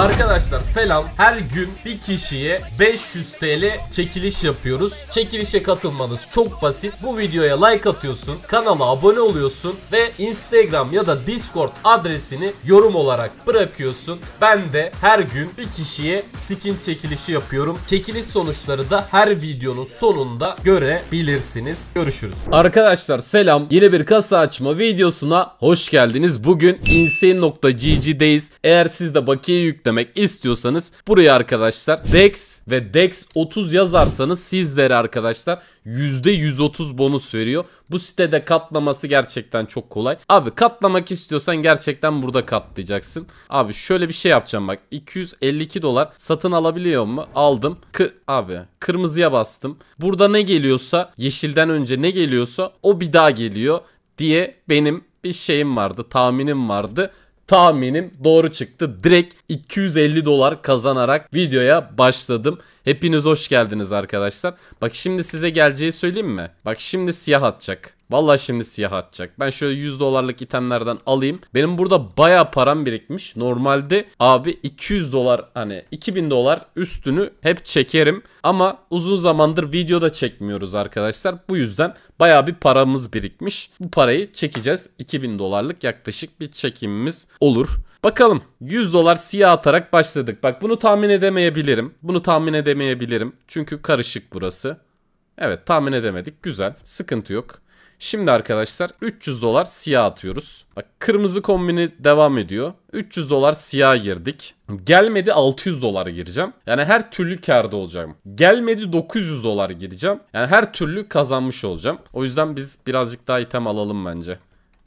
Arkadaşlar selam. Her gün bir kişiye 500 TL çekiliş yapıyoruz. Çekilişe katılmanız çok basit. Bu videoya like atıyorsun, kanala abone oluyorsun ve Instagram ya da Discord adresini yorum olarak bırakıyorsun. Ben de her gün bir kişiye skin çekilişi yapıyorum. Çekiliş sonuçları da her videonun sonunda görebilirsiniz. Görüşürüz. Arkadaşlar selam. yine bir kasa açma videosuna hoş geldiniz. Bugün insane.gg'deyiz. Eğer siz de bakiye yükle yüklemek istiyorsanız buraya arkadaşlar Dex ve Dex 30 yazarsanız sizlere arkadaşlar %130 bonus veriyor. Bu sitede katlaması gerçekten çok kolay. Abi katlamak istiyorsan gerçekten burada katlayacaksın. Abi şöyle bir şey yapacağım bak. 252 dolar satın alabiliyor mu? Aldım. Kı abi kırmızıya bastım. Burada ne geliyorsa yeşilden önce ne geliyorsa o bir daha geliyor diye benim bir şeyim vardı tahminim vardı tahminim doğru çıktı. Direkt 250 dolar kazanarak videoya başladım. Hepiniz hoş geldiniz arkadaşlar. Bak şimdi size geleceği söyleyeyim mi? Bak şimdi siyah atacak. Vallahi şimdi siyah atacak. Ben şöyle 100 dolarlık itemlerden alayım. Benim burada baya param birikmiş. Normalde abi 200 dolar hani 2000 dolar üstünü hep çekerim. Ama uzun zamandır videoda çekmiyoruz arkadaşlar. Bu yüzden baya bir paramız birikmiş. Bu parayı çekeceğiz. 2000 dolarlık yaklaşık bir çekimimiz olur. Bakalım 100 dolar siyah atarak başladık. Bak bunu tahmin edemeyebilirim. Bunu tahmin edemeyebilirim. Çünkü karışık burası. Evet tahmin edemedik. Güzel. Sıkıntı yok. Şimdi arkadaşlar 300 dolar siyah atıyoruz. Bak kırmızı kombini devam ediyor. 300 dolar siyah girdik. Gelmedi 600 dolar gireceğim. Yani her türlü karda olacağım. Gelmedi 900 dolar gireceğim. Yani her türlü kazanmış olacağım. O yüzden biz birazcık daha item alalım bence.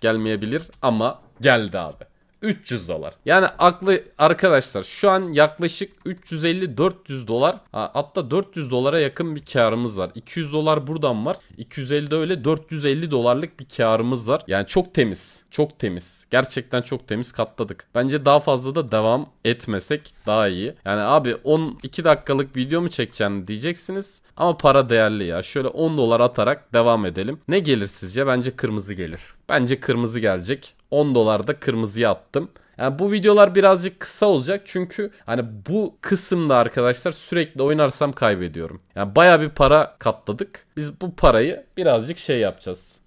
Gelmeyebilir ama geldi abi. 300 dolar. Yani aklı arkadaşlar şu an yaklaşık 350-400 dolar hatta 400 dolara yakın bir karımız var. 200 dolar buradan var. 250 öyle 450 dolarlık bir karımız var. Yani çok temiz. Çok temiz. Gerçekten çok temiz katladık. Bence daha fazla da devam etmesek daha iyi. Yani abi 12 dakikalık video mu çekeceğim diyeceksiniz ama para değerli ya. Şöyle 10 dolar atarak devam edelim. Ne gelir sizce? Bence kırmızı gelir. Bence kırmızı gelecek. 10 dolar da kırmızıya attım. Yani bu videolar birazcık kısa olacak çünkü hani bu kısımda arkadaşlar sürekli oynarsam kaybediyorum. Yani baya bir para katladık. Biz bu parayı birazcık şey yapacağız.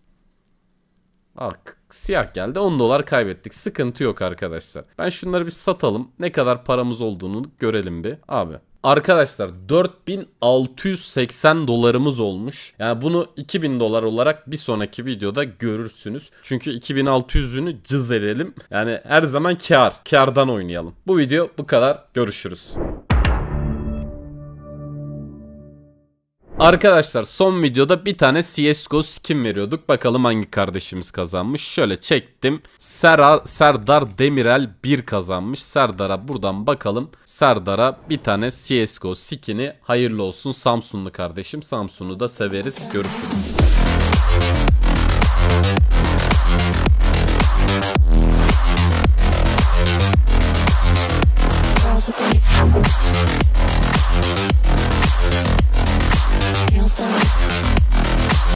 Aa, siyah geldi 10 dolar kaybettik. Sıkıntı yok arkadaşlar. Ben şunları bir satalım. Ne kadar paramız olduğunu görelim bir. Abi Arkadaşlar 4680 dolarımız olmuş. Yani bunu 2000 dolar olarak bir sonraki videoda görürsünüz. Çünkü 2600'ünü cız edelim. Yani her zaman kar. Kardan oynayalım. Bu video bu kadar. Görüşürüz. Arkadaşlar son videoda bir tane CSGO skin veriyorduk. Bakalım hangi kardeşimiz kazanmış. Şöyle çektim. Sera, Serdar Demirel 1 kazanmış. Serdar'a buradan bakalım. Serdar'a bir tane CSGO skin'i hayırlı olsun Samsunlu kardeşim. Samsun'u da severiz. Görüşürüz.